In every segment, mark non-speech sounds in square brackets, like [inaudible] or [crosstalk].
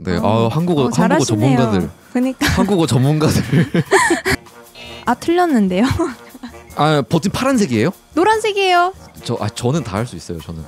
네, 어. 아 한국어 어, 한국어 전문가들. 그러니까 한국어 전문가들. 아 틀렸는데요. 아 버튼 파란색이에요? 노란색이에요. 저아 저는 다 할 수 있어요. 저는.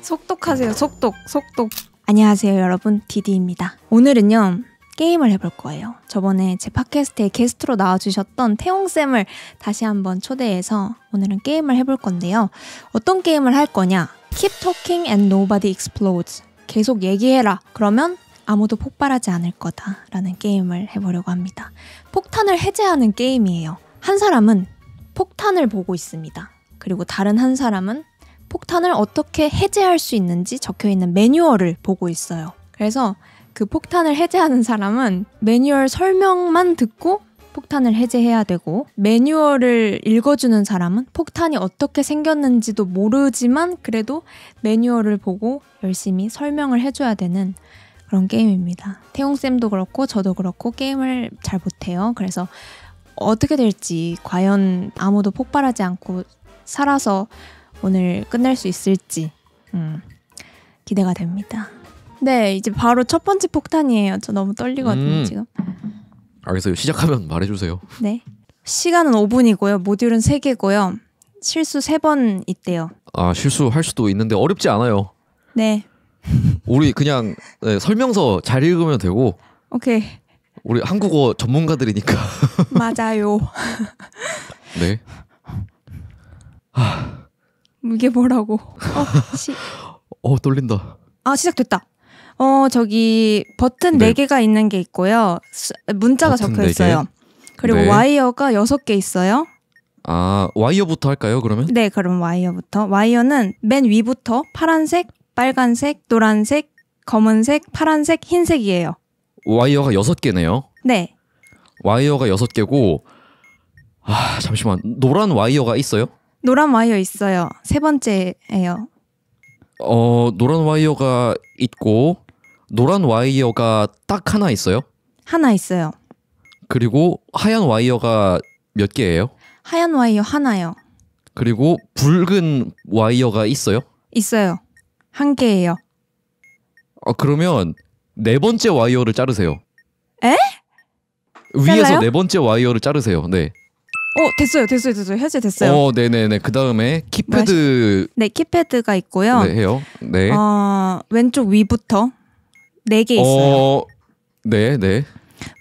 속독하세요. 속독 속독. 안녕하세요, 여러분. 디디입니다. 오늘은요. 게임을 해볼 거예요. 저번에 제 팟캐스트에 게스트로 나와주셨던 태홍쌤을 다시 한번 초대해서 오늘은 게임을 해볼 건데요. 어떤 게임을 할 거냐? Keep talking and nobody explodes. 계속 얘기해라. 그러면 아무도 폭발하지 않을 거다라는 게임을 해보려고 합니다. 폭탄을 해제하는 게임이에요. 한 사람은 폭탄을 보고 있습니다. 그리고 다른 한 사람은 폭탄을 어떻게 해제할 수 있는지 적혀 있는 매뉴얼을 보고 있어요. 그래서 그 폭탄을 해제하는 사람은 매뉴얼 설명만 듣고 폭탄을 해제해야 되고 매뉴얼을 읽어주는 사람은 폭탄이 어떻게 생겼는지도 모르지만 그래도 매뉴얼을 보고 열심히 설명을 해줘야 되는 그런 게임입니다. 태용쌤도 그렇고 저도 그렇고 게임을 잘 못해요. 그래서 어떻게 될지 과연 아무도 폭발하지 않고 살아서 오늘 끝낼 수 있을지 음, 기대가 됩니다. 네, 이제 바로 첫 번째 폭탄이에요. 저 너무 떨리거든요, 음. 지금. 알겠어 아, 시작하면 말해주세요. 네. 시간은 5분이고요. 모듈은 3개고요. 실수 3번 있대요. 아, 실수할 수도 있는데 어렵지 않아요. 네. 우리 그냥 네, 설명서 잘 읽으면 되고. 오케이. 우리 한국어 전문가들이니까. [laughs] 맞아요. 네. 이게 뭐라고? 어, 시... 어 떨린다. 아 시작됐다. 어 저기 버튼 네, 네 개가 있는 게 있고요. 수, 문자가 네 적혀 있어요. 그리고 네. 와이어가 여섯 개 있어요. 아 와이어부터 할까요 그러면? 네 그럼 와이어부터 와이어는 맨 위부터 파란색 빨간색, 노란색, 검은색, 파란색, 흰색이에요. 와이어가 6개네요. 네. 와이어가 6개고 아, 잠시만. 노란 와이어가 있어요? 노란 와이어 있어요. 세 번째예요. 어, 노란 와이어가 있고 노란 와이어가 딱 하나 있어요? 하나 있어요. 그리고 하얀 와이어가 몇 개예요? 하얀 와이어 하나요. 그리고 붉은 와이어가 있어요? 있어요. 한 개예요. 어, 그러면 네 번째 와이어를 자르세요. 에? 위에서 잘라요? 네 번째 와이어를 자르세요. 네. 어 됐어요 됐어요 됐어요 해제 됐어요. 어 네네네 그 다음에 키패드 네 키패드가 있고요. 네 해요. 네. 어 왼쪽 위부터 네개 어, 있어요. 어, 네 네.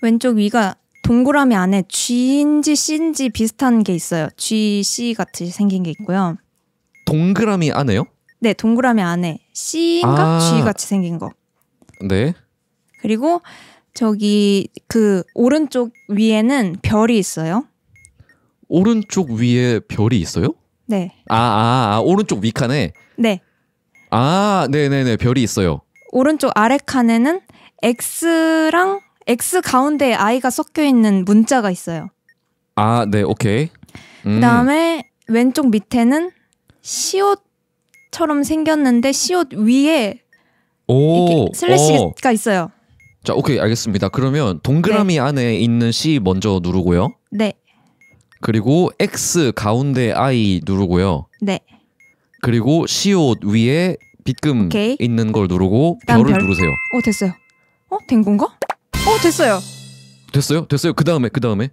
왼쪽 위가 동그라미 안에 G인지 C인지 비슷한 게 있어요. G C 같이 생긴 게 있고요. 동그라미 안에요? 네, 동그라미 안에 C인가 아. G 같이 생긴 거. 네. 그리고 저기 그 오른쪽 위에는 별이 있어요. 오른쪽 위에 별이 있어요? 네. 아, 아, 아 오른쪽 위 칸에. 네. 아, 네, 네, 네. 별이 있어요. 오른쪽 아래 칸에는 X랑 X 가운데 I가 섞여 있는 문자가 있어요. 아, 네, 오케이. 음. 그다음에 왼쪽 밑에는 시옷 씨옷처럼 생겼는데 씨옷 위에 오, 슬래시가 오. 있어요. 자, 오케이, 알겠습니다. 그러면 동그라미 네. 안에 있는 C 먼저 누르고요. 네. 그리고 X 가운데 I 누르고요. 네. 그리고 시옷 위에 빗금 오케이. 있는 걸 누르고 별을 별... 누르세요. 어, 됐어요. 어, 된 건가? 어, 됐어요. 됐어요? 됐어요. 그다음에 그다음에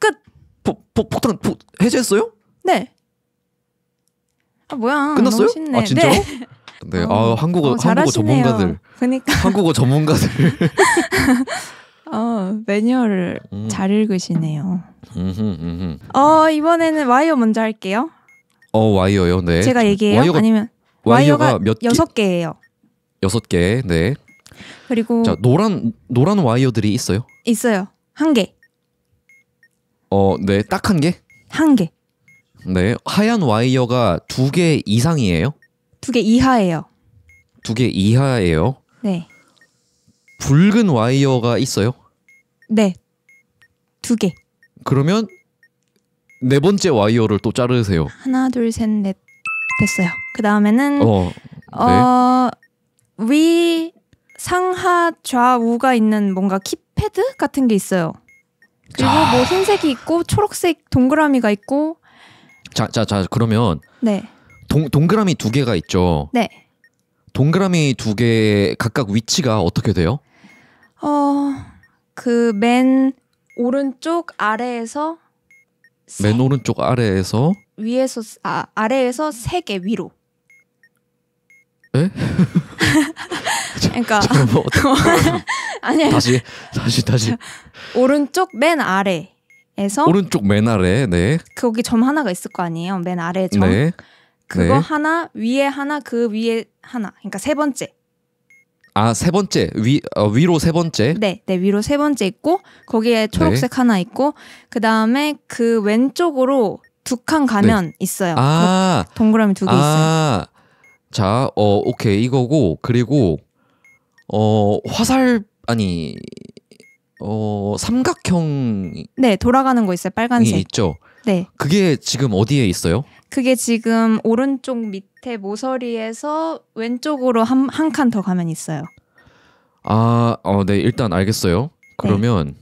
끝. 폭 폭탄 폭 해제했어요? 네. 아 뭐야. 끝났어요? 아 진짜? 네. 네. 어, 아 한국어 어, 한국어 전문가들. 그러니까. 한국어 전문가들. [laughs] 어 매뉴얼을 음. 잘 읽으시네요. 음흠, 음흠. 어 이번에는 와이어 먼저 할게요. 어 와이어요. 네. 제가 얘기해요. 와이어가, 아니면 와이어가, 와이어가 몇 여섯 개예요. 여섯 개. 네. 그리고 자 노란 노란 와이어들이 있어요? 있어요. 한 개. 어, 네, 딱 한 개? 한 개. 네. 하얀 와이어가 두 개 이상이에요? 두 개 이하예요. 두 개 이하예요? 네. 붉은 와이어가 있어요? 네. 두 개. 그러면 네 번째 와이어를 또 자르세요. 하나, 둘, 셋, 넷. 됐어요. 그 다음에는 어, 어, 네. 어, 위, 상하, 좌우가 있는 뭔가 키패드 같은 게 있어요. 그리고 자... 아. 뭐 흰색이 있고 초록색 동그라미가 있고 자, 자, 자, 그러면 네. 동, 동그라미 두 개가 있죠. 네. 동그라미 두 개 각각 위치가 어떻게 돼요? 어, 그 맨 오른쪽 아래에서 세, 오른쪽 아래에서 위에서 아, 아래에서 세 개 위로. 에? 그러니까 [laughs] 잠깐만, [laughs] 다시 다시 다시 오른쪽 맨 아래 에서 오른쪽 맨 아래 네 거기 점 하나가 있을 거 아니에요 맨 아래 점 네. 그거 네. 하나 위에 하나 그 위에 하나 그러니까 세 번째 아 세 번째 위 어, 위로 세 번째 네, 네 위로 세 번째 있고 거기에 초록색 네. 하나 있고 그 다음에 그 왼쪽으로 두 칸 가면 네. 있어요 아그 동그라미 두개 아. 있어요 자어 오케이 이거고 그리고 어 화살 아니 어 삼각형 네 돌아가는 거 있어요 빨간색 있죠. 네. 그게 지금 어디에 있어요? 그게 지금 오른쪽 밑에 모서리에서 왼쪽으로 한 한 칸 더 가면 있어요. 아, 어, 네 일단 알겠어요. 네. 그러면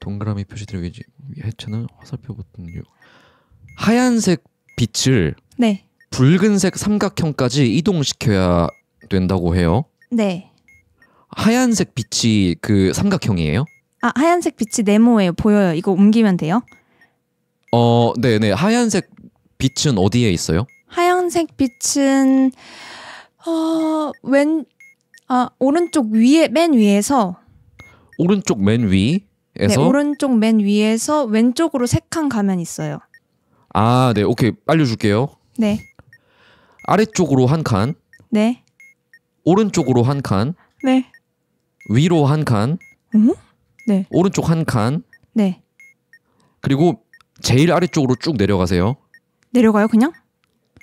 동그라미 표시드리기 해체는 화살표 버튼 요 하얀색 빛을 네. 붉은색 삼각형까지 이동시켜야 된다고 해요. 네. 하얀색 빛이 그 삼각형이에요? 아 하얀색 빛이 네모예요. 보여요. 이거 옮기면 돼요? 어, 네, 네. 하얀색 빛은 어디에 있어요? 하얀색 빛은 어, 왼 아, 오른쪽 위에 맨 위에서 오른쪽 맨 네, 위에서 네, 오른쪽 맨 위에서 왼쪽으로 세 칸 가면 있어요. 아, 네. 오케이. 알려 줄게요. 네. 아래쪽으로 한 칸. 네. 오른쪽으로 한 칸. 네. 위로 한 칸, 음? 네. 오른쪽 한 칸, 네. 그리고 제일 아래쪽으로 쭉 내려가세요. 내려가요, 그냥?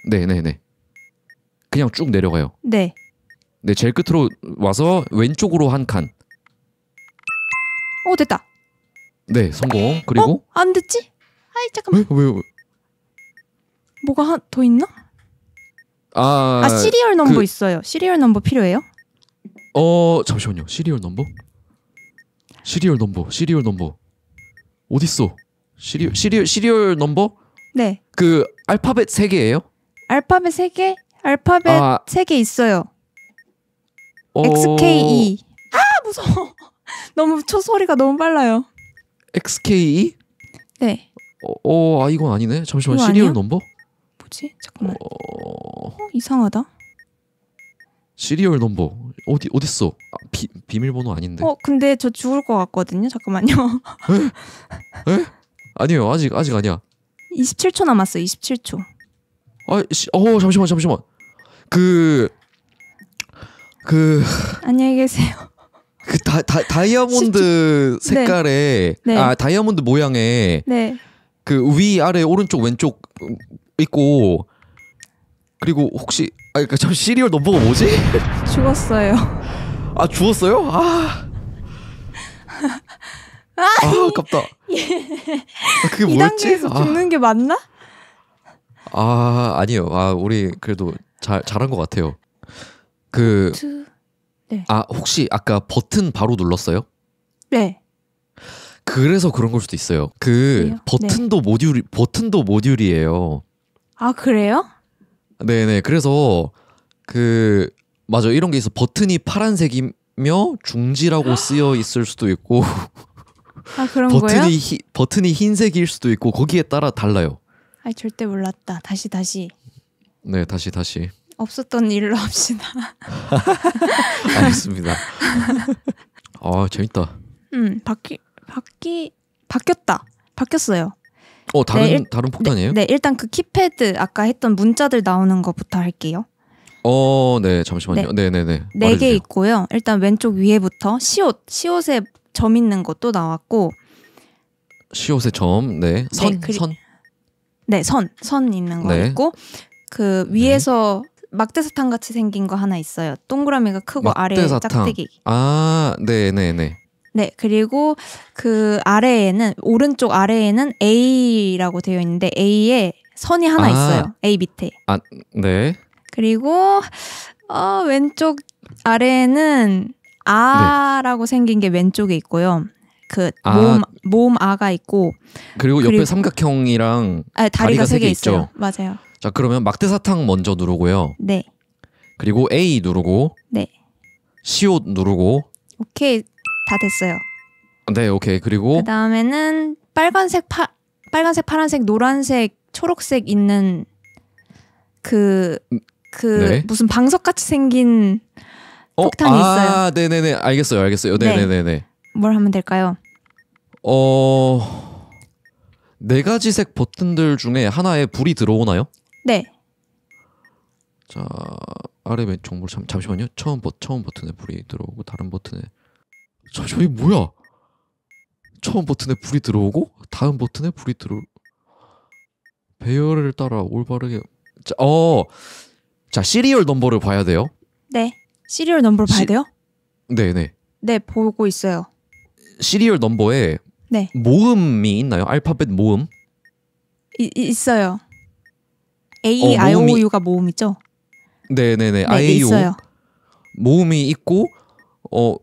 네, 네, 네. 그냥 쭉 내려가요. 네. 네, 제일 끝으로 와서 왼쪽으로 한 칸. 오, 어, 됐다. 네, 성공. 그리고 어? 안 됐지? 아이, 잠깐만. 왜? 왜? 왜? 뭐가 한더 있나? 아, 아 시리얼 그 넘버 그... 있어요. 시리얼 넘버 필요해요? 어 잠시만요. 시리얼 넘버? 시리얼 넘버. 시리얼 넘버. 어딨어? 시리얼 시리얼 시리얼 넘버? 네. 그 알파벳 세 개예요? 알파벳 세 개? 알파벳 아... 세개 있어요. 어... XKE. 아 무서워. [laughs] 너무 초 소리가 너무 빨라요. XKE? 네. 어, 어, 아, 이건 아니네. 잠시만 시리얼 아니야? 넘버? 뭐지? 잠깐만. 어... 어, 이상하다. 시리얼 넘버 어디 어딨어? 아, 비, 비밀번호 아닌데. 어 근데 저 죽을 것 같거든요. 잠깐만요. 에? 에? 아니에요. 아직 아직 아니야. 27초 남았어요. 27초. 아, 어 잠시만 잠시만. 그그 그... 안녕히 계세요. 그 다, 다, 다이아몬드 10초. 색깔의 네. 네. 아 다이아몬드 모양의 네. 그위 아래 오른쪽 왼쪽 있고 그리고 혹시 아, 그니까 저 시리얼 넘버가 뭐지? [laughs] 죽었어요. 아, 죽었어요? 아. [laughs] 아, 아깝다. [laughs] 예. 아, 그게 뭐였지? 이 아. 죽는 아. 게 맞나? 아, 아니요. 아, 우리 그래도 잘 잘한 것 같아요. 그 네. 아, 혹시 아까 버튼 바로 눌렀어요? 네. 그래서 그런 걸 수도 있어요. 그그요 네. 버튼도 네. 모듈 버튼도 모듈이에요. 아, 그래요? 네네. 그래서 그 맞아 이런 게 있어. 버튼이 파란색이며 중지라고 쓰여 있을 수도 있고. [laughs] 아 그런 버튼이 거예요? 히, 버튼이 흰색일 수도 있고 거기에 따라 달라요. 아 절대 몰랐다. 다시 다시. 네 다시 다시. 없었던 일로 합시다. [laughs] 알겠습니다. [laughs] 아 재밌다. 음 바뀌 바뀌 바뀌었다. 바뀌었어요. 어 네, 다른 네, 일, 다른 폭탄이에요? 네, 네, 일단 그 키패드 아까 했던 문자들 나오는 것부터 할게요. 어, 네, 잠시만요. 네, 네, 네. 네개 네 있고요. 일단 왼쪽 위에부터 시옷, 시옷에 점 있는 것도 나왔고. 시옷에 점, 네, 네 선, 네, 그리, 선. 네, 선, 선 있는 거 있고 그 위에서 막대사탕 같이 생긴 거 하나 있어요. 동그라미가 크고 막대사탕. 짝대기. 아, 네, 네, 네. 네, 그리고 그 아래에는 오른쪽 아래에는 A라고 되어 있는데 A에 선이 하나 아, 있어요. A 밑에. 아, 네. 그리고 어, 왼쪽 아래에는 아라고 네. 생긴 게 왼쪽에 있고요. 그몸몸 아, 아가 있고 그리고, 그리고 옆에 삼각형이랑 아, 다리가, 세 개 있죠. 맞아요. 자, 그러면 막대 사탕 먼저 누르고요. 네. 그리고 A 누르고 네. 시옷 누르고 오케이. 다 됐어요. 네, 오케이. 그리고 그 다음에는 빨간색 파 빨간색, 파란색, 노란색, 초록색 있는 그그 그 네? 무슨 방석 같이 생긴 어? 폭탄이 아, 있어요. 네, 네, 네. 알겠어요, 알겠어요. 네, 네, 네, 네. 뭘 하면 될까요? 어. 네 가지색 버튼들 중에 하나에 불이 들어오나요? 네. 자, 아래 왼쪽 물 잠시만요. 처음 버 처음 버튼에 불이 들어오고 다른 버튼에 저 저기 뭐야? 처음 버튼에 불이 들어오고 다음 버튼에 불이 들어 배열을 따라 올바르게 자, 어. 자, 시리얼 넘버를 봐야 돼요. 네. 시리얼 넘버를 시... 봐야 돼요? 네, 네. 네, 보고 있어요. 시리얼 넘버에 네. 모음이 있나요? 알파벳 모음? 이, 있어요. A, 어, I, O, U가 모음이죠? 네네네. 네, I, 네, 네. 네, 네, I, O. 있 모음이 있고, 어,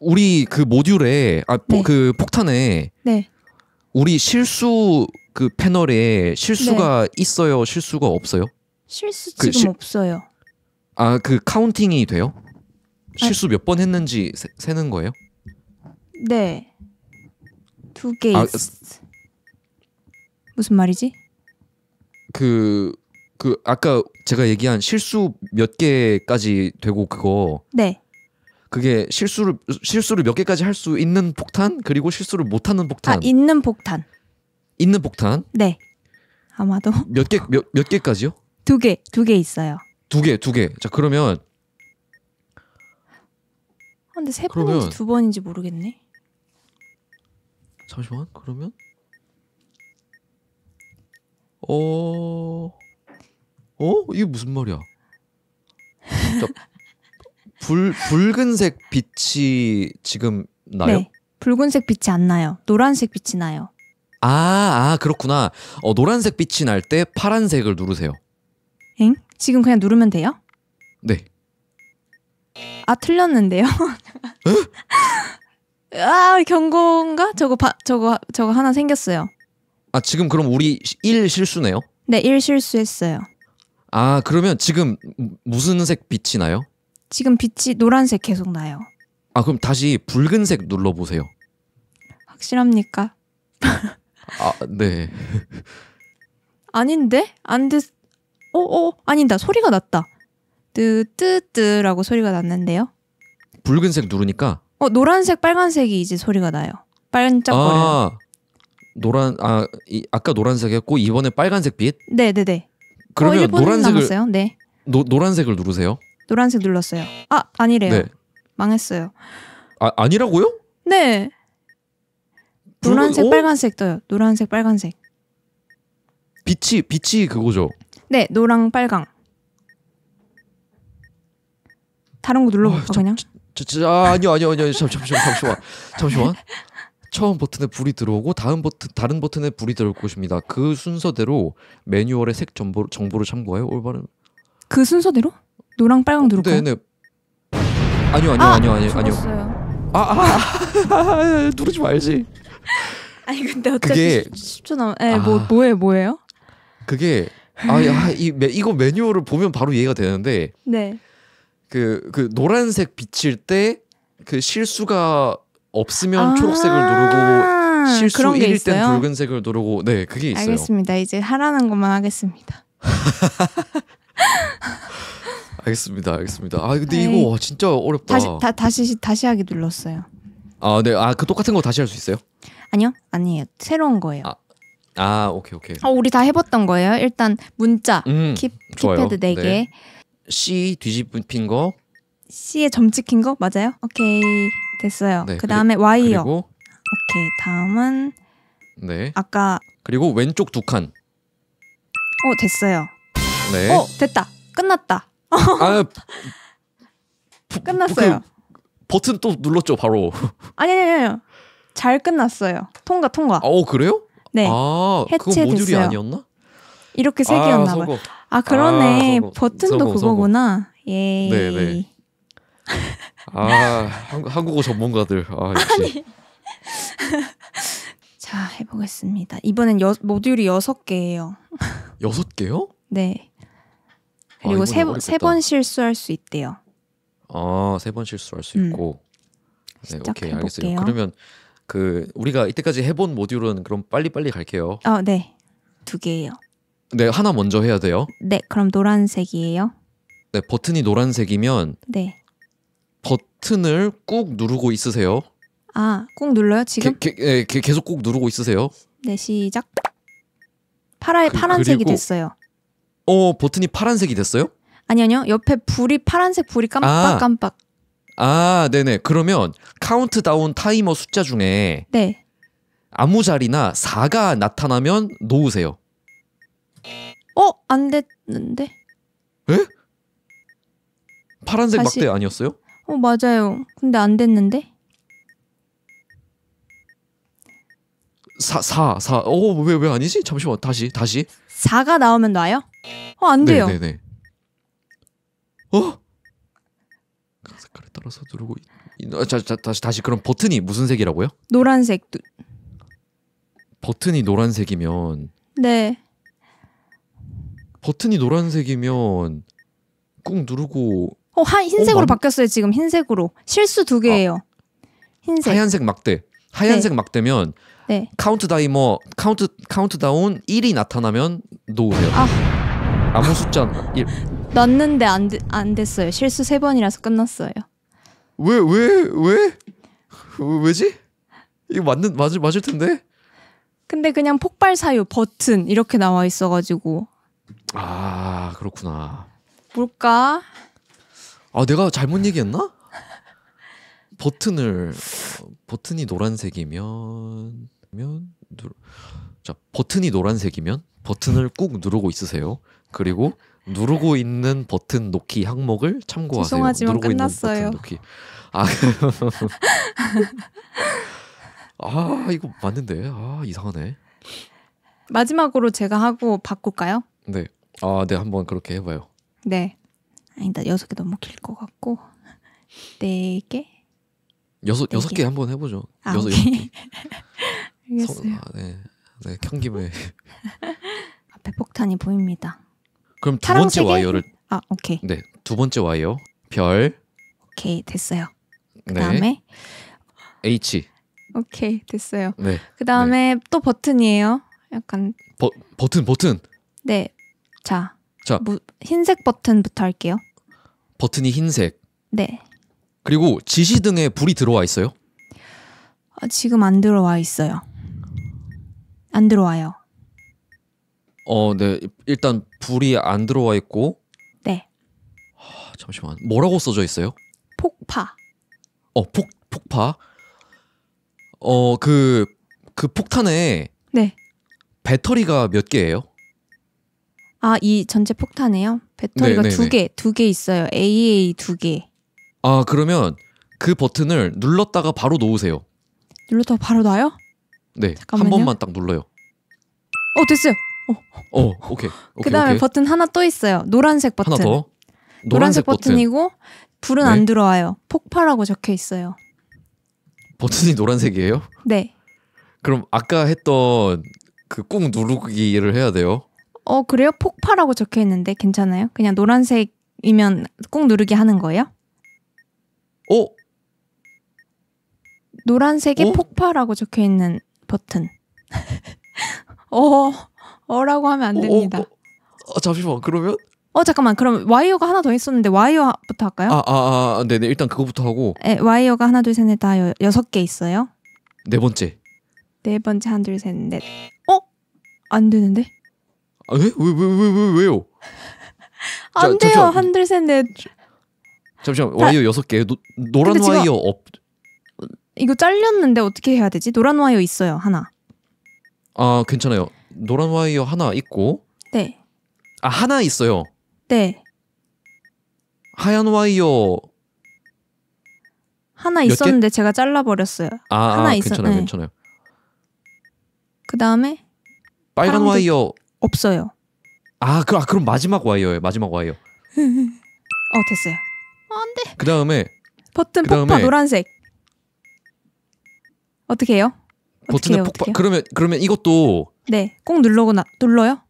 우리 그 모듈에 아, 네. 그 폭탄에 네. 우리 실수 그 패널에 실수가 네. 있어요, 실수가 없어요? 실수 그 지금 그 없어요. 아, 그 카운팅이 돼요? 아. 실수 몇 번 했는지 세, 는 거예요? 네. 두 개. 아, 있... 무슨 말이지? 그그 그 아까 제가 얘기한 실수 몇 개까지 되고 그거. 네. 그게 실수를 실수를 몇 개까지 할 수 있는 폭탄 그리고 실수를 못 하는 폭탄. 아, 있는 폭탄. 있는 폭탄. 네. 아마도 몇 개 몇 몇 [laughs] 개까지요? 두 개, 두 개 있어요. 두 개, 두 개. 자, 그러면 아, 근데 세 그러면... 번인지 두 번인지 모르겠네. 잠시만. 그러면 어. 어? 이게 무슨 말이야? 자, 불 붉은색 빛이 지금 나요? 네. 붉은색 빛이 안 나요. 노란색 빛이 나요. 아, 아 그렇구나. 어, 노란색 빛이 날 때 파란색을 누르세요. 엥? 지금 그냥 누르면 돼요? 네. 아 틀렸는데요. [laughs] 아 경고인가? 저거 바, 저거 저거 하나 생겼어요. 아 지금 그럼 우리 1 실수네요? 네, 1 실수했어요. 아 그러면 지금 무슨 색 빛이 나요? 지금 빛이 노란색 계속 나요. 아 그럼 다시 붉은색 눌러 보세요. 확실합니까? 아 네. [laughs] 아닌데 안 됐. 됐... 어, 오오 어, 아닌다 소리가 났다. 뜨 뜨뜨라고 소리가 났는데요. 붉은색 누르니까. 어 노란색 빨간색이 이제 소리가 나요. 반짝거려. 아 노란 아 이, 아까 노란색이었고 이번에 빨간색 빛. 네네네. 네, 네. 어, 그러면 어, 노란색을 남았어요? 네. 노, 노란색을 누르세요. 노란색 눌렀어요. 아 아니래요. 네. 망했어요. 아 아니라고요? 네. 노란색 오? 어? 빨간색 떠요. 노란색 빨간색. 빛이 빛이 그거죠. 네 노랑 빨강. 다른 거 눌러볼까 아, 그냥? 저, 저, 아, 아니요 아니요 아니요 잠시만 잠시만 잠시만 처음 버튼에 불이 들어오고 다음 버튼 다른 버튼에 불이 들어올 것입니다. 그 순서대로 매뉴얼의 색 정보 정보를 참고하여 올바른. 그 순서대로? 노랑 빨강 어, 누를까 네네. 아니요 아니요 아! 아니요 아니요 아니요. 죽었어 아, 아 [laughs] 누르지 말지. 아니 근데 어차게1 0 남. 예, 뭐 아. 뭐예요, 뭐예요? 그게 아이 이거 매뉴얼을 보면 바로 이해가 되는데 네. 그그 그 노란색 비칠 때 그 실수가 없으면 아, 초록색을 누르고 실수 1일 땐 붉은색을 누르고 네 그게 있어요. 알겠습니다. 이제 하라는 것만 하겠습니다. [laughs] 알겠습니다, 알겠습니다. 아 근데 에이. 이거 와, 진짜 어렵다. 다시 다, 다시 다시 하기 눌렀어요. 아 네, 아 그 똑같은 거 다시 할 수 있어요? 아니요, 아니에요. 새로운 거예요. 아, 아 오케이 오케이. 어 우리 다 해봤던 거예요. 일단 문자, 음, 키, 키패드 4 개. 네. C 뒤집힌 거. C에 점 찍힌 거 맞아요? 오케이 됐어요. 네, 그 다음에 Y요. 그리고, 오케이 다음은 네. 아까 그리고 왼쪽 두 칸. 어 됐어요. 네. 어 됐다. 끝났다. 아, 부, 어. [laughs] 끝났어요. 그 버튼 또 눌렀죠, 바로. [laughs] 아니, 아니, 아니잘 끝났어요. 통과, 통과. 아, 어, 그래요? 네. 아, 해체 그거 모듈이 아니었나? 이렇게 세 아, 개였나 봐 아, 그러네. 아, 버튼도 성공, 그거구나. 예. 네, 네. 아, 한, 국어 전문가들. 아, 역시. [laughs] 자, 해보겠습니다. 이번엔 여, 모듈이 여섯 개예요. 여섯 개요? 네. 그리고 아, 세세 번 실수할 수 있대요. 아, 세 번 실수할 수 음. 있고. 네, 오케이, 알겠어요. 그러면 그 우리가 이때까지 해본 모듈은 그럼 빨리빨리 갈게요. 어, 네. 두 개예요. 네, 하나 먼저 해야 돼요. 네, 그럼 노란색이에요. 네, 버튼이 노란색이면 네. 버튼을 꾹 누르고 있으세요. 아, 꾹 눌러요 지금? 게, 게, 게, 계속 꾹 누르고 있으세요. 네, 시작. 파라 그, 파란색이 그리고, 됐어요. 어 버튼이 파란색이 됐어요? 아니 아니요 옆에 불이 파란색 불이 깜빡깜빡 아, 아 네네 그러면 카운트다운 타이머 숫자 중에 네 아무 자리나 4가 나타나면 놓으세요 어? 안 됐는데 에? 파란색 다시... 막대 아니었어요? 어 맞아요 근데 안 됐는데 4 4 4어왜 왜 아니지? 잠시만 다시 다시 4가 나오면 놔요? 어, 안 돼요. 네, 네, 네. 어? 색깔에 따라서 누르고 어, 자, 자, 다시 다시 그럼 버튼이 무슨 색이라고요? 노란색. 버튼이 노란색이면 네. 버튼이 노란색이면 꾹 누르고 어, 하, 흰색으로 어, 바뀌었어요, 지금 흰색으로. 실수 두 개예요. 아, 흰색. 하얀색 막대. 하얀색 네. 막대면 네. 카운트 다이머 카운트 카운트다운 1이 나타나면 놓세요 아. 아무 숫자 일. 넣는데 안, 되, 안 됐어요. 실수 세 번이라서 끝났어요. 왜 왜 왜? 왜, 지 이거 맞는 맞을 맞을 텐데. 근데 그냥 폭발 사유 버튼 이렇게 나와 있어가지고. 아 그렇구나. 볼까아 내가 잘못 얘기했나? 버튼을 버튼이 노란색이면 면 누르 자 버튼이 노란색이면 버튼을 음. 꾹 누르고 있으세요. 그리고 누르고 있는 버튼 놓기 항목을 참고하세요. 죄송하지만 누르고 끝났어요. 있는 버튼 놓기. 아, [laughs] 아 이거 맞는데 아 이상하네. 마지막으로 제가 하고 바꿀까요? 네. 아, 네 한번 그렇게 해봐요. 네. 아니다 여섯 개 너무 길 것 같고 네 개. 여섯 네 여섯 개 한번 해보죠. 아, 여섯 네. 개. [laughs] 알겠어요. 성, 아, 네, 네, 켠김에 [laughs] 앞에 폭탄이 보입니다. 그럼 두 번째 와이어를 아 오케이 네두 번째 와이어 별 오케이 됐어요. 그 다음에 네. H 오케이 됐어요. 네. 그 다음에 네. 또 버튼이에요. 약간 버, 버튼 버튼 네. 자. 자. 무, 흰색 버튼부터 할게요. 버튼이 흰색. 네. 그리고 지시등에 불이 들어와 있어요? 아, 지금 안 들어와 있어요. 안 들어와요. 어, 네. 일단 불이 안 들어와 있고. 네. 하, 아, 잠시만. 뭐라고 써져 있어요? 폭파. 어, 폭 폭파. 어, 그그 그 폭탄에 네. 배터리가 몇 개예요? 아, 이 전체 폭탄에요? 배터리가 네, 네, 네. 두 개, 두 개 있어요. AA 두 개. 아, 그러면 그 버튼을 눌렀다가 바로 놓으세요. 눌렀다가 바로 놔요? 네. 잠깐만요. 한 번만 딱 눌러요. 어, 됐어요. 어, 어, 오케이. 오케이 그다음에 버튼 하나 또 있어요. 노란색 버튼. 하나 더. 노란색, 노란색 버튼. 버튼고 불은 네. 안 들어와요. 폭발하고 적혀 있어요. 버튼이 노란색이에요? 네. 그럼 아까 했던 그 꾹 누르기를 해야 돼요? 어 그래요? 폭발하고 적혀 있는데 괜찮아요? 그냥 노란색이면 꾹 누르기 하는 거예요? 어? 노란색에 어? 폭발하고 적혀 있는 버튼. [laughs] 어. 어라고 하면 안 됩니다. 어, 어, 뭐, 어, 잠시만 그러면 어 잠깐만 그럼 와이어가 하나 더 있었는데 와이어부터 할까요? 아아아 아, 네네 아, 아, 아, 네. 일단 그거부터 하고. 네 와이어가 하나 둘 셋넷다 여섯 개 있어요. 네 번째. 네 번째 하나 둘셋 넷. 어? 안 되는데? 아, 네? 왜? 왜왜 왜 왜 왜, 요안 [laughs] 자, 돼요 하나 둘셋 넷. 잠시만 와이어 여섯 개. 노란 와이어 없. 이거 잘렸는데 어떻게 해야 되지? 노란 와이어 있어요 하나. 아 괜찮아요. 노란 와이어 하나 있고 네. 아 하나 있어요. 네. 하얀 와이어 하나 있었는데 개? 제가 잘라버렸어요. 아, 아 하나 아, 있었... 괜찮아요, 네. 괜찮아요. 그 다음에 빨간 와이어 없어요. 아, 그, 아 그럼 마지막 와이어예요, 마지막 와이어. [laughs] 어 됐어요. 어, 안돼. 그 다음에 버튼 그다음에... 폭파 노란색. 어떻게 해요? 버튼 폭파. 그러면 그러면 이것도 네. 꼭 누르거나 눌러요?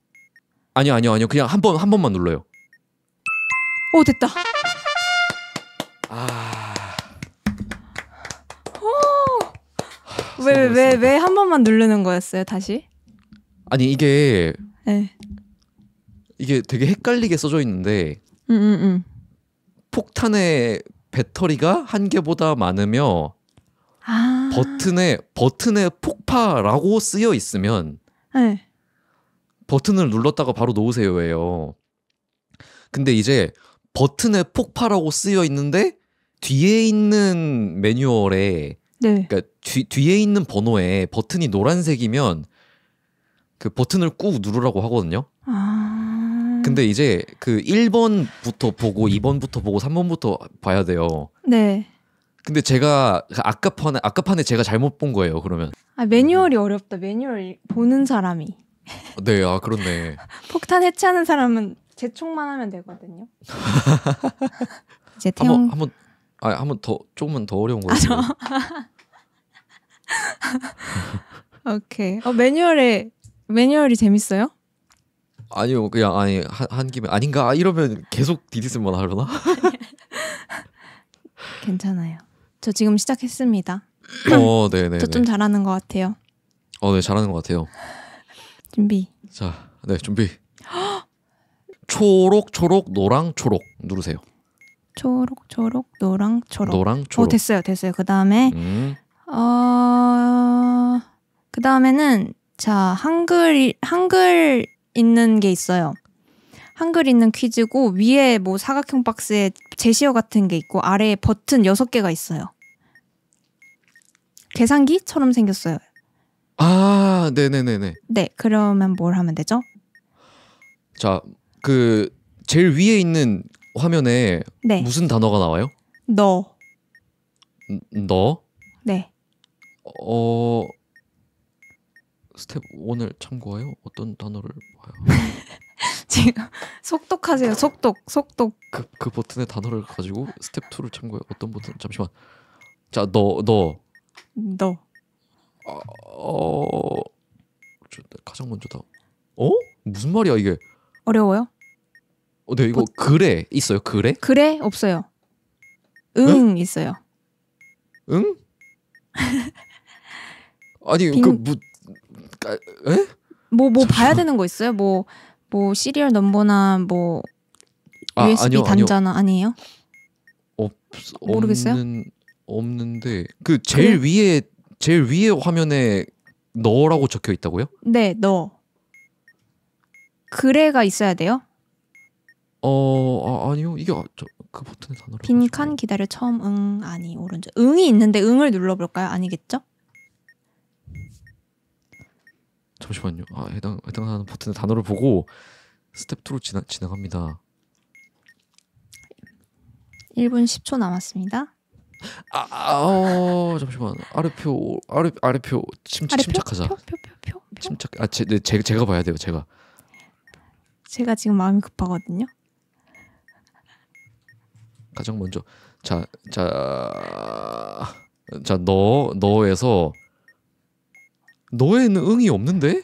아니요, 아니요, 아니요. 그냥 한 번 한 번만 눌러요. 오, 됐다. 아. 오. 왜왜 왜 한 번만 누르는 거였어요, 다시? 아니, 이게 네. 이게 되게 헷갈리게 써져 있는데. 음, 음, 음. 폭탄의 배터리가 한 개보다 많으며 아~ 버튼에 버튼에 폭파라고 쓰여 있으면 네. 버튼을 눌렀다가 바로 놓으세요예요. 근데 이제 버튼에 폭파라고 쓰여 있는데 뒤에 있는 매뉴얼에 네. 그러니까 뒤, 뒤에 있는 번호에 버튼이 노란색이면 그 버튼을 꾹 누르라고 하거든요. 아... 근데 이제 그 1번부터 보고 2번부터 보고 3번부터 봐야 돼요. 네. 근데 제가 그 아까 판에 아까 판에 제가 잘못 본 거예요. 그러면 아 매뉴얼이 어렵다. 매뉴얼 보는 사람이. 아, 네, 아 그렇네. [laughs] 폭탄 해체하는 사람은 재촉만 하면 되거든요. [laughs] 이제 태용 한번 한번 아 한번 더조금은더 어려운 거. 같 아, 요 [laughs] 오케이. 어 매뉴얼에 매뉴얼이 재밌어요? 아니요, 그냥 아니 한, 한 김에 아닌가 이러면 계속 디디스만 하려나? 괜찮아요. 저 지금 시작했습니다. 어, 네, 네. 저좀 네. 잘하는 것 같아요. 어, 네, 잘하는 것 같아요. 준비. 자, 네, 준비. 초록, 초록, 노랑, 초록 누르세요. 초록, 초록, 노랑, 초록. 노랑, 초록. 어, 됐어요, 됐어요. 그 다음에 음. 어, 그 다음에는 자 한글 한글 있는 게 있어요. 한글 있는 퀴즈고 위에 뭐 사각형 박스에 제시어 같은 게 있고 아래에 버튼 6개가 있어요. 계산기처럼 생겼어요. 아, 네네네네. 네, 그러면 뭘 하면 되죠? 자, 그 제일 위에 있는 화면에 네. 무슨 단어가 나와요? 너. 음, 너? 네. 어 스텝 1을 참고하여 어떤 단어를 봐요? [laughs] 지금 [laughs] 속독하세요. 속독, 속독. 그, 그 버튼의 단어를 가지고 스텝 2를 참고해. 어떤 버튼? 잠시만. 자, 너, 너. 너. 어, 어. 저, 네, 가장 먼저다. 어? 무슨 말이야 이게? 어려워요? 어, 네 이거 보... 그래 있어요. 그래? 그래 없어요. 응, 응? 있어요. 응? [laughs] 아니 빙... 그 그뭐 아, 에? 뭐뭐 뭐, 뭐 봐야 되는 거 있어요? 뭐뭐 시리얼 넘버나 뭐 아, USB 아니요, 단자나 아니요. 아니에요? 없 모르겠어요. 없는, 없는데 그 제일 그 위에 제일 위에 화면에 너라고 적혀 있다고요? 네, 너. 그래가 있어야 돼요? 어 아, 아 니요 이게 아, 저, 그 버튼에 다 눌러. 빈칸 기다려 처음 응 아니 오른쪽 응이 있는데 응을 눌러볼까요? 아니겠죠? 잠시만요. 아 해당 해당하는 버튼의 단어를 보고 스텝 2로 지나, 지나갑니다. 1분 10초 남았습니다. 아, 아 어, 잠시만. 아래표 아래 아래표 침, 아래 침착하자. 표, 표, 표, 침착. 아, 제, 네, 제가 봐야 돼요. 제가. 제가 지금 마음이 급하거든요. 가장 먼저 자, 자, 자, 너 너에서 너에는 응이 없는데?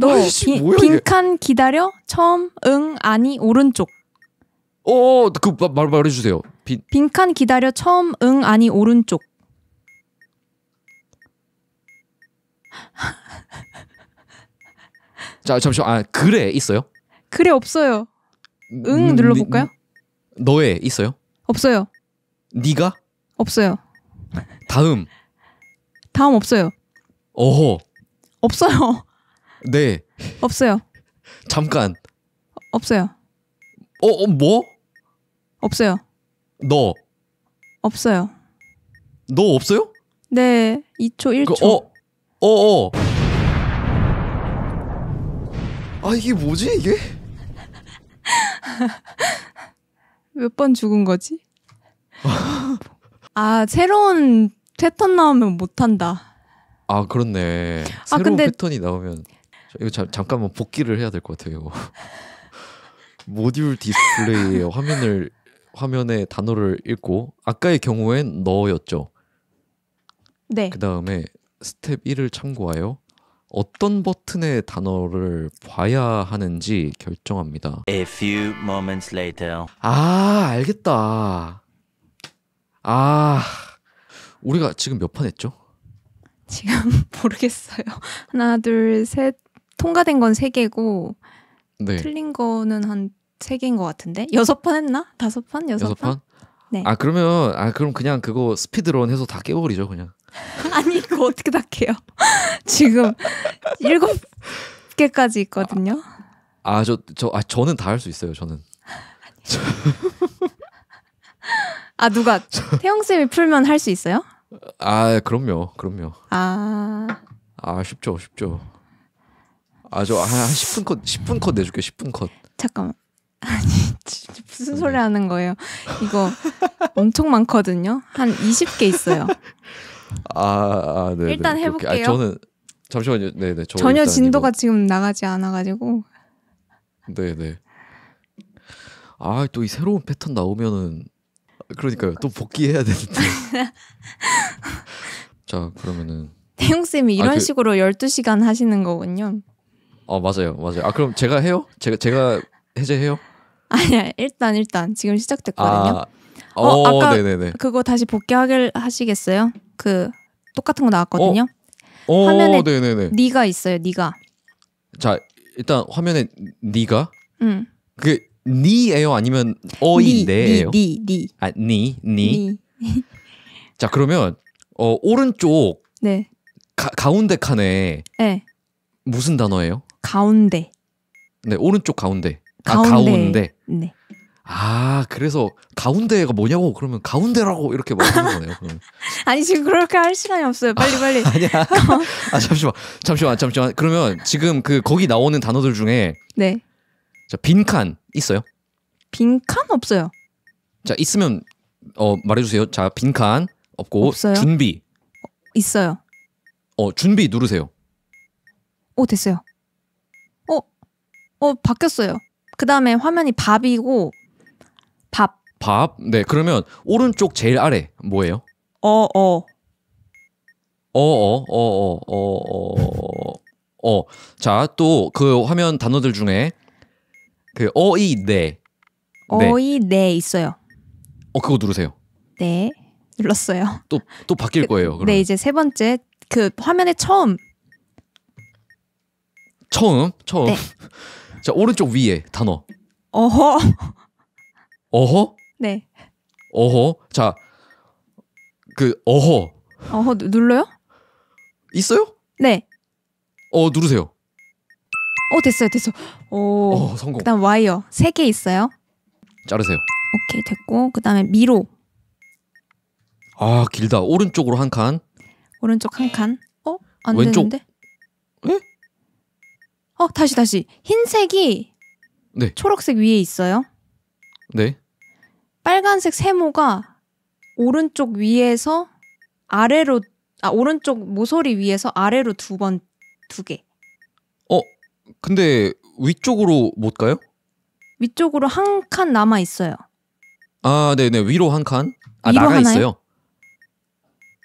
너 아이씨, 비, 빈칸 기다려 처음 응 아니 오른쪽. 어그 말 말해주세요. 빈 빈칸 기다려 처음 응 아니 오른쪽. [laughs] 자 잠시 만아 그래 있어요? 그래 없어요. 응 음, 눌러볼까요? 너에 있어요? 없어요. 네가? 없어요. 다음. 다음 없어요. 어허. 없어요. 네. 없어요. 잠깐. 없어요. 어, 어 뭐? 없어요. 너. 없어요. 너 없어요? 네. 2초 1초. 그, 어. 어, 어. 아, 이게 뭐지, 이게? [laughs] 몇 번 죽은 거지? [laughs] 아, 새로운 패턴 나오면 못 한다. 아 그렇네. 아, 새로운 근데... 패턴이 나오면 이거 자, 잠깐만 복귀를 해야 될 것 같아요. [laughs] 모듈 디스플레이 화면을 화면에 단어를 읽고 아까의 경우엔 너였죠. 네. 그 다음에 스텝 1을 참고하여 어떤 버튼의 단어를 봐야 하는지 결정합니다. A few moments later. 아 알겠다. 아 우리가 지금 몇판 했죠? 지금 [laughs] 모르겠어요. 하나, 둘, 셋. 통과된 건 세 개고 네. 틀린 거는 한 세 개인 것 같은데 여섯 판 했나? 다섯 판? 여섯, 여섯 판? 네. 아 그러면 아 그럼 그냥 그거 스피드런 해서 다 깨버리죠 그냥. [laughs] 아니 이거 어떻게 다 깨요? [laughs] 지금 일곱 개까지 있거든요. 아저저아 아, 저, 아, 저는 다 할 수 있어요 저는. 아 누가 태영 쌤이 풀면 할 수 있어요? 아 그럼요, 그럼요. 아, 아 쉽죠, 쉽죠. 아 저한 10분 컷, 10분 컷 내줄게, 10분 컷. 잠깐만. [laughs] 아니 무슨 소리 하는 거예요? 이거 엄청 많거든요. 한 20개 있어요. 아, 아 네. 네. 일단 아, 해볼게요. 아, 저는 잠시만요. 네, 네. 전혀 진도가 이거... 지금 나가지 않아가지고. 네, 네. 아 또 이 새로운 패턴 나오면은 그러니까요. 또 그러니까. 복귀해야 되는데. [laughs] 자, 그러면은 태용 쌤이 아, 이런 아, 그... 식으로 12시간 하시는 거군요. 어, 맞아요. 맞아요. 아, 그럼 제가 해요? 제가 제가 해제해요? 아니야. 일단 일단 지금 시작됐거든요. 아... 어, 오, 어, 아까 네네네. 그거 다시 복귀하길 하시겠어요? 그 똑같은 거 나왔거든요. 어? 어 화면에 네네네. 네가 있어요. 네가. 자, 일단 화면에 네가. 응. 그게 니예요 아니면 어인데요 니, 니, 니. 아, 니, 니. 니. [laughs] 자, 그러면 어 오른쪽 네. 가, 가운데 칸에 네. 무슨 단어예요? 가운데. 네, 오른쪽 가운데. 아, 가운데. 아, 가운데. 네. 아, 그래서 가운데가 뭐냐고 그러면 가운데라고 이렇게 말하는 거네요. 그러 [laughs] 아니 지금 그렇게 할 시간이 없어요. 아, 빨리 빨리. 아, 아니야. [laughs] 아 잠시만, 잠시만, 잠시만. 그러면 지금 그 거기 나오는 단어들 중에 네. 자, 빈칸 있어요? 빈칸 없어요. 자, 있으면 어 말해 주세요. 자, 빈칸 없고 없어요? 준비. 있어요. 어, 준비 누르세요. 오, 됐어요. 어. 어, 바뀌었어요. 그다음에 화면이 밥이고 밥. 밥. 네, 그러면 오른쪽 제일 아래 뭐예요? 어어 어, 어. 어어어어어어어 어. 자또 그 화면 단어들 중에 그 어이 네. 네. 어이 네 있어요. 어 그거 누르세요. 네 눌렀어요. 또 또 [laughs] 바뀔 그, 거예요. 그러네 이제 세 번째 그 화면에 처음. 처음 처음. 네. [laughs] 자 오른쪽 위에 단어. 어허. [laughs] 어허. 네. 어허. 자그 어허. 어허 눌러요? 있어요? 네. 어 누르세요. 어 됐어요 됐어. 오. 오 어, 성공. 그다음 와이어 세 개 있어요. 자르세요. 오케이 됐고 그다음에 미로. 아 길다. 오른쪽으로 한 칸. 오른쪽 한 칸. 어? 안 왼쪽. 되는데? 에? 예? 어 다시 다시 흰색이 네. 초록색 위에 있어요. 네. 빨간색 세모가 오른쪽 위에서 아래로 아 오른쪽 모서리 위에서 아래로 두 번 두 개. 근데 위쪽으로 못 가요? 위쪽으로 한 칸 남아 있어요. 아, 네네 네. 위로 한 칸. 아 위로 나가 하나요? 있어요.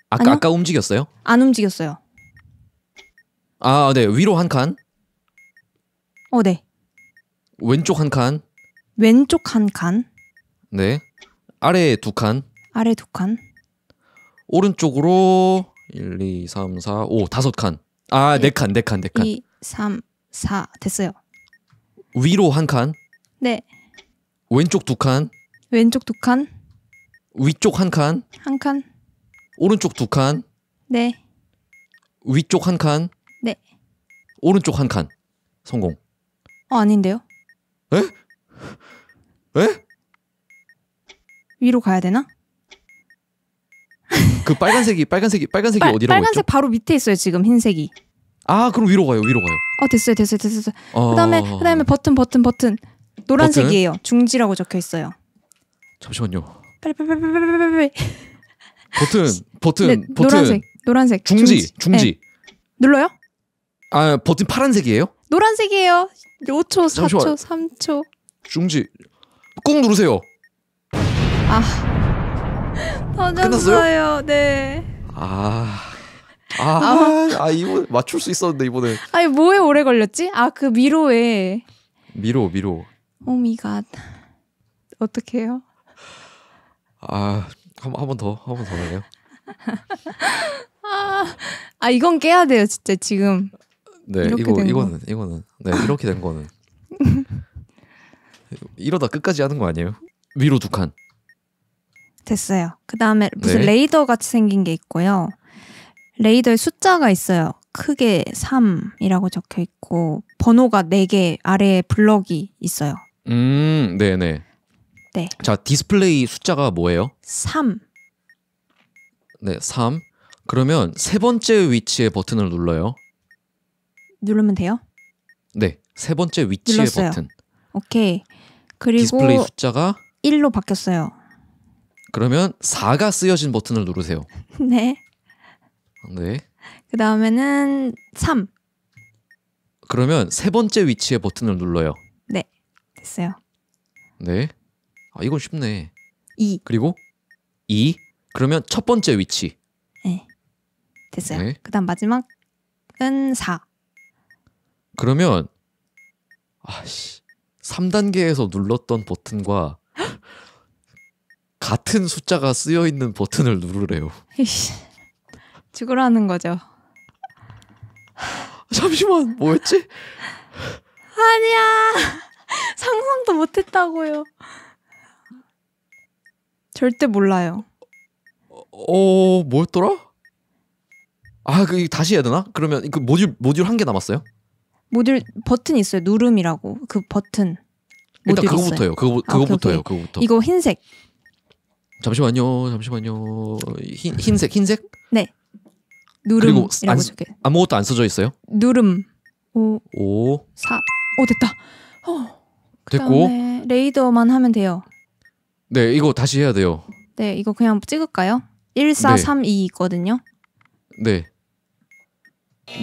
아까 아니요? 아까 움직였어요? 안 움직였어요. 아, 네 위로 한 칸. 어, 네. 왼쪽 한 칸. 왼쪽 한 칸. 네. 아래 두 칸. 아래 두 칸. 오른쪽으로 1, 2, 3, 4, 5 다섯 칸. 아, 네, 네 칸, 네 칸, 네 칸. 2, 3, 4 됐어요. 위로 한 칸, 네. 왼쪽 두 칸, 왼쪽 두 칸, 위쪽 한 칸, 한 칸. 오른쪽 두 칸, 네. 위쪽 한 칸, 네. 오른쪽 한 칸. 성공. 어, 아닌데요? 에? 에? 위로 가야 되나? 그 빨간색이 빨간색이 빨간색이 빨, 어디라고 빨간색 했죠? 바로 밑에 있어요, 지금 흰색이. 아 그럼 위로 가요 위로 가요. 어 됐어요 됐어요 됐어요. 어... 그다음에 그다음에 버튼 버튼 버튼 노란색이에요. 버튼? 중지라고 적혀 있어요. 잠시만요. 버튼 버튼 네, 버튼 노란색 노란색 중지 중지, 중지. 네. 눌러요? 아 버튼 파란색이에요? 노란색이에요. 5초, 잠시만. 3초. 중지. 꾹 누르세요. 아. 다녔어요. [laughs] 네. 아. 아, 아, 아이거 맞출 수 있었는데 이번에. 아니 뭐에 오래 걸렸지? 아 그 미로에. 미로 미로. 오미갓. Oh 어떻게 해요? 아한한번 더, 한번더 해요. 아, 아 이건 깨야 돼요 진짜 지금. 네 이거 이거는 거. 이거는 네 이렇게 된 거는 [laughs] 이러다 끝까지 하는 거 아니에요? 위로 두 칸. 됐어요. 그 다음에 무슨 네. 레이더 같이 생긴 게 있고요. 레이더에 숫자가 있어요. 크게 3이라고 적혀 있고 번호가 4개 아래에 블럭이 있어요. 음, 네, 네. 네. 자, 디스플레이 숫자가 뭐예요? 3. 네, 3. 그러면 세 번째 위치의 버튼을 눌러요. 누르면 돼요? 네, 세 번째 위치의 눌렀어요. 버튼. 오케이. 그리고 디스플레이 숫자가 1로 바뀌었어요. 그러면 4가 쓰여진 버튼을 누르세요. [laughs] 네. 네. 그 다음에는 3. 그러면 세 번째 위치에 버튼을 눌러요. 네. 됐어요. 네. 아, 이건 쉽네. 2. 그리고 2. 그러면 첫 번째 위치. 네. 됐어요. 네. 그 다음 마지막은 4. 그러면 아씨. 3단계에서 눌렀던 버튼과 [gasps] 같은 숫자가 쓰여 있는 버튼을 누르래요. [laughs] 죽으라는 거죠. [laughs] 잠시만 뭐였지? 아니야 [laughs] 상상도 못했다고요. 절대 몰라요. 어, 어 뭐였더라? 아그 다시 해야 되나? 그러면 그 모듈 모듈 한개 남았어요? 모듈 버튼 있어요 누름이라고 그 버튼. 일단 그거부터요. 그거 아, 그거부터요. 그거부터. 이거 흰색. 잠시만요. 잠시만요. 흰 흰색 흰색? 네. 누름 그리고 안, 아무것도 안 써져 있어요. 누름 오 오사오 됐다. 어. 됐고 레이더만 하면 돼요. 네 이거 다시 해야 돼요. 네 이거 그냥 찍을까요? 1432 있거든요. 네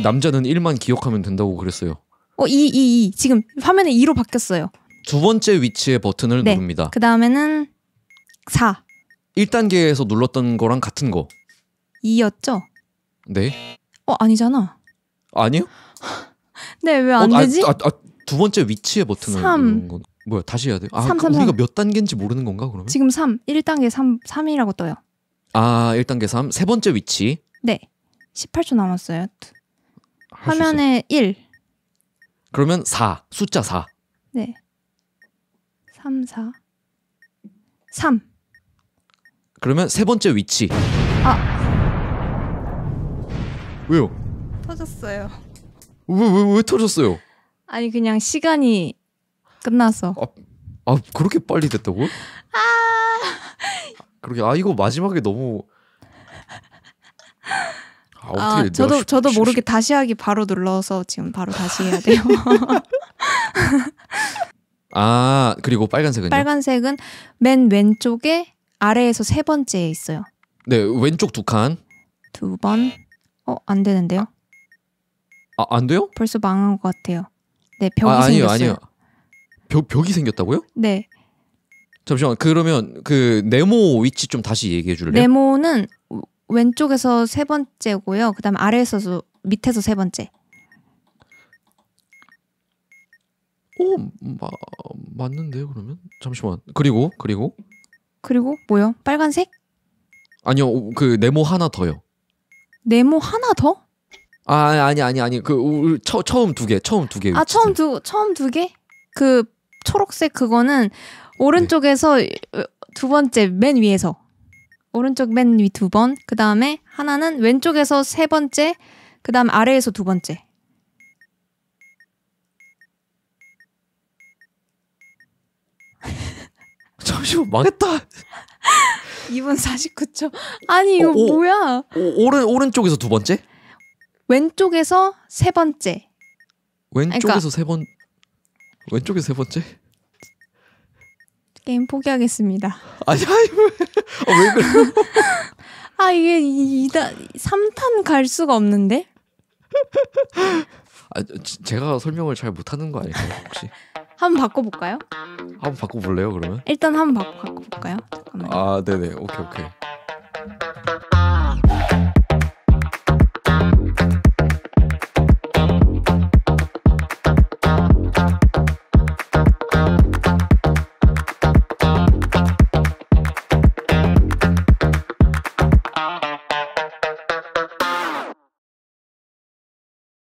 남자는 1만 기억하면 된다고 그랬어요. 어, 2, 2, 2. 지금 화면에 2로 바뀌었어요. 두 번째 위치의 버튼을 네. 누릅니다. 그 다음에는 4, 1단계에서 눌렀던 거랑 같은 거. 2였죠? 네? 어 아니잖아. 아니요? [laughs] 네 왜안 어, 아, 되지? 아, 아, 두 번째 위치의 버튼을 3. 건. 뭐야 다시 해야 돼? 아 3, 3, 3. 우리가 몇 단계인지 모르는 건가 그러면? 지금 3. 1단계 3 3이라고 떠요. 아 1단계 3. 세 번째 위치. 네. 18초 남았어요. 화면에 1. 그러면 4. 숫자 4. 네. 3 4. 3. 그러면 세 번째 위치. 아 왜요? 터졌어요. 왜왜왜 왜, 왜 터졌어요? 아니 그냥 시간이 끝나서. 아, 아 그렇게 빨리 됐다고? 아. 그렇게 아 이거 마지막에 너무. 아, 아 저도 십, 저도 십, 모르게 십, 다시 하기 바로 눌러서 지금 바로 다시 해야 돼요. [laughs] 아 그리고 빨간색은 빨간색은 맨 왼쪽에 아래에서 세 번째에 있어요. 네 왼쪽 두 칸. 두 번. 어, 안 되는데요? 아, 안 돼요? 벌써 망한 것 같아요. 네, 아, 벽이 아, 아니요, 생겼요 아니요. 벽 벽이 생겼다고요? 네. 잠시만. 그러면 그 네모 위치 좀 다시 얘기해 줄래요? 네모는 왼쪽에서 세 번째고요. 그다음 아래에서 밑에서 세 번째. 오, 어, 마, 맞는데요, 그러면? 잠시만. 그리고 그리고 그리고 뭐요? 빨간색? 아니요. 그 네모 하나 더요. 네모 하나 더? 아 아니 아니 아니 그 우, 처, 처음 두 개 처음 두 개. 아 처음 두 처음 두 개? 그 초록색 그거는 오른쪽에서 네. 두 번째 맨 위에서 오른쪽 맨 위 두 번. 그 다음에 하나는 왼쪽에서 세 번째. 그 다음 아래에서 두 번째. 35 망했다. 2분 49초. 아니 이거 어, 오, 어. 뭐야? 오, 오른 오른쪽에서 두 번째? 왼쪽에서 세 번째. 왼쪽에서 그러니까, 세번 왼쪽에서 세 번째? 게임 포기하겠습니다. 아니 아니 왜, 어, [laughs] 아, 왜그래아 이게 2단 3탄 갈 수가 없는데? 아, 제가 설명을 잘 못하는 거 아닐까요 혹시? 한번 바꿔볼까요? 한 번 바꿔볼래요 그러면? 일단 한번 바꿔, 볼까요 잠깐만요. 아 네네 오케이 오케이